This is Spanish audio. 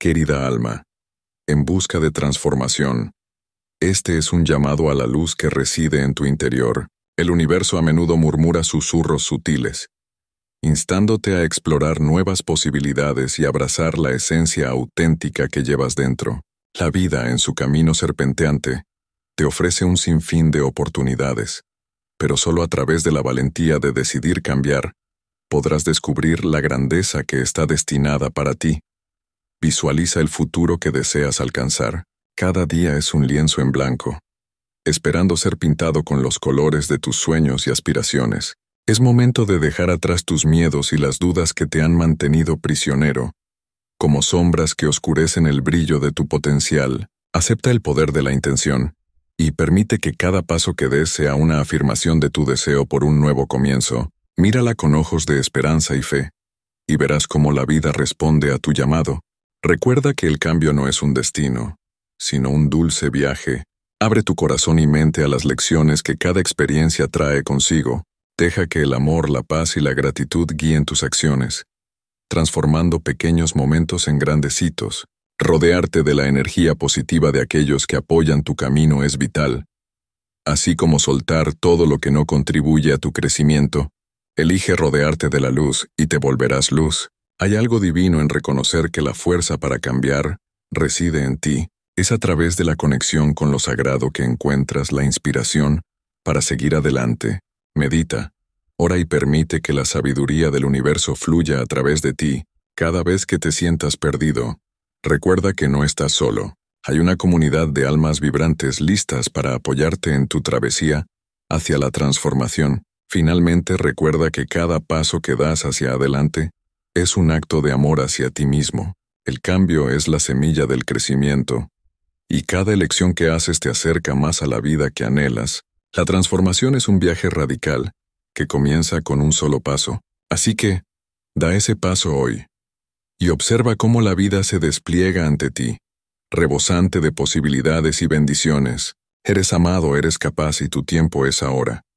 Querida alma, en busca de transformación, este es un llamado a la luz que reside en tu interior. El universo a menudo murmura susurros sutiles, instándote a explorar nuevas posibilidades y abrazar la esencia auténtica que llevas dentro. La vida en su camino serpenteante te ofrece un sinfín de oportunidades, pero solo a través de la valentía de decidir cambiar podrás descubrir la grandeza que está destinada para ti. Visualiza el futuro que deseas alcanzar. Cada día es un lienzo en blanco, esperando ser pintado con los colores de tus sueños y aspiraciones. Es momento de dejar atrás tus miedos y las dudas que te han mantenido prisionero, como sombras que oscurecen el brillo de tu potencial. Acepta el poder de la intención y permite que cada paso que des sea una afirmación de tu deseo por un nuevo comienzo. Mírala con ojos de esperanza y fe, y verás cómo la vida responde a tu llamado. Recuerda que el cambio no es un destino, sino un dulce viaje. Abre tu corazón y mente a las lecciones que cada experiencia trae consigo. Deja que el amor, la paz y la gratitud guíen tus acciones, transformando pequeños momentos en grandes hitos. Rodearte de la energía positiva de aquellos que apoyan tu camino es vital, así como soltar todo lo que no contribuye a tu crecimiento. Elige rodearte de la luz y te volverás luz. Hay algo divino en reconocer que la fuerza para cambiar reside en ti. Es a través de la conexión con lo sagrado que encuentras la inspiración para seguir adelante. Medita, ora y permite que la sabiduría del universo fluya a través de ti cada vez que te sientas perdido. Recuerda que no estás solo. Hay una comunidad de almas vibrantes listas para apoyarte en tu travesía hacia la transformación. Finalmente recuerda que cada paso que das hacia adelante es un acto de amor hacia ti mismo. El cambio es la semilla del crecimiento. Y cada elección que haces te acerca más a la vida que anhelas. La transformación es un viaje radical, que comienza con un solo paso. Así que, da ese paso hoy. Y observa cómo la vida se despliega ante ti, rebosante de posibilidades y bendiciones. Eres amado, eres capaz y tu tiempo es ahora.